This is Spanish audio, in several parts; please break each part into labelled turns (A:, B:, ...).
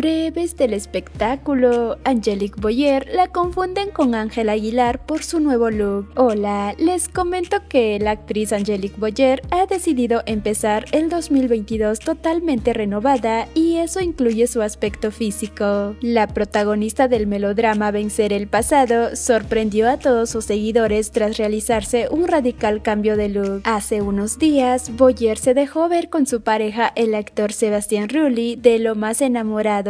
A: breves del espectáculo. Angelique Boyer la confunden con Ángela Aguilar por su nuevo look. Hola, les comento que la actriz Angelique Boyer ha decidido empezar el 2022 totalmente renovada y eso incluye su aspecto físico. La protagonista del melodrama Vencer el pasado sorprendió a todos sus seguidores tras realizarse un radical cambio de look. Hace unos días, Boyer se dejó ver con su pareja, el actor Sebastián Rulli, de lo más enamorado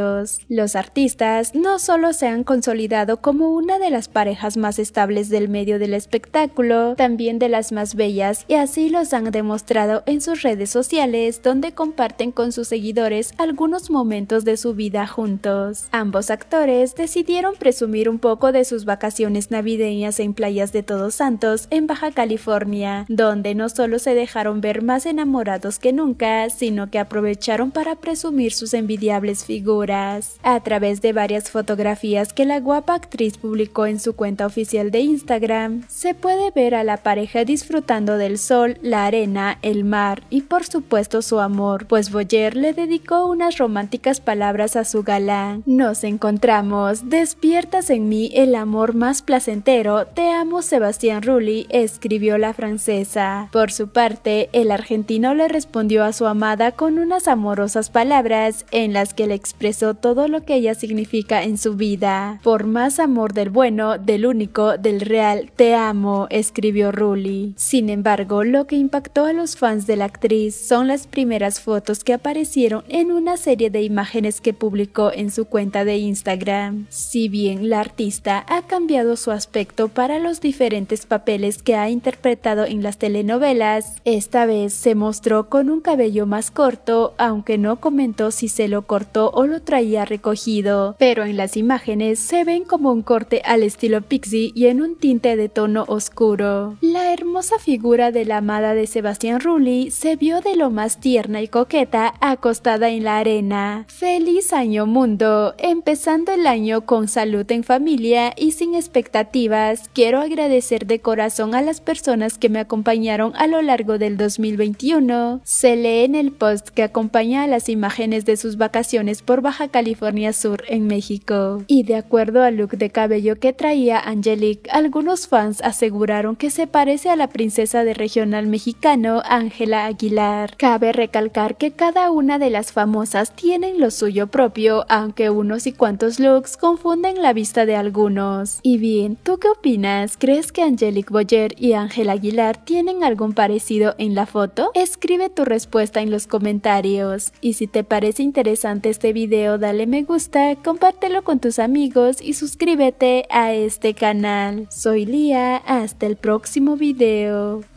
A: los artistas no solo se han consolidado como una de las parejas más estables del medio del espectáculo, también de las más bellas y así los han demostrado en sus redes sociales donde comparten con sus seguidores algunos momentos de su vida juntos. Ambos actores decidieron presumir un poco de sus vacaciones navideñas en playas de Todos Santos en Baja California, donde no solo se dejaron ver más enamorados que nunca, sino que aprovecharon para presumir sus envidiables figuras a través de varias fotografías que la guapa actriz publicó en su cuenta oficial de Instagram, se puede ver a la pareja disfrutando del sol, la arena, el mar y por supuesto su amor, pues Boyer le dedicó unas románticas palabras a su galán. Nos encontramos, despiertas en mí el amor más placentero, te amo Sebastián Rulli, escribió la francesa. Por su parte, el argentino le respondió a su amada con unas amorosas palabras en las que le expresó todo lo que ella significa en su vida. Por más amor del bueno, del único, del real, te amo, escribió Rulli. Sin embargo, lo que impactó a los fans de la actriz son las primeras fotos que aparecieron en una serie de imágenes que publicó en su cuenta de Instagram. Si bien la artista ha cambiado su aspecto para los diferentes papeles que ha interpretado en las telenovelas, esta vez se mostró con un cabello más corto, aunque no comentó si se lo cortó o lo traía recogido, pero en las imágenes se ven como un corte al estilo pixie y en un tinte de tono oscuro hermosa figura de la amada de Sebastián Rulli se vio de lo más tierna y coqueta acostada en la arena. Feliz año mundo, empezando el año con salud en familia y sin expectativas, quiero agradecer de corazón a las personas que me acompañaron a lo largo del 2021. Se lee en el post que acompaña a las imágenes de sus vacaciones por Baja California Sur en México. Y de acuerdo al look de cabello que traía Angelique, algunos fans aseguraron que se parece a la princesa de regional mexicano Ángela Aguilar. Cabe recalcar que cada una de las famosas tienen lo suyo propio, aunque unos y cuantos looks confunden la vista de algunos. Y bien, ¿tú qué opinas? ¿Crees que Angelique Boyer y Ángela Aguilar tienen algún parecido en la foto? Escribe tu respuesta en los comentarios. Y si te parece interesante este video, dale me gusta, compártelo con tus amigos y suscríbete a este canal. Soy Lía, hasta el próximo video. me deu.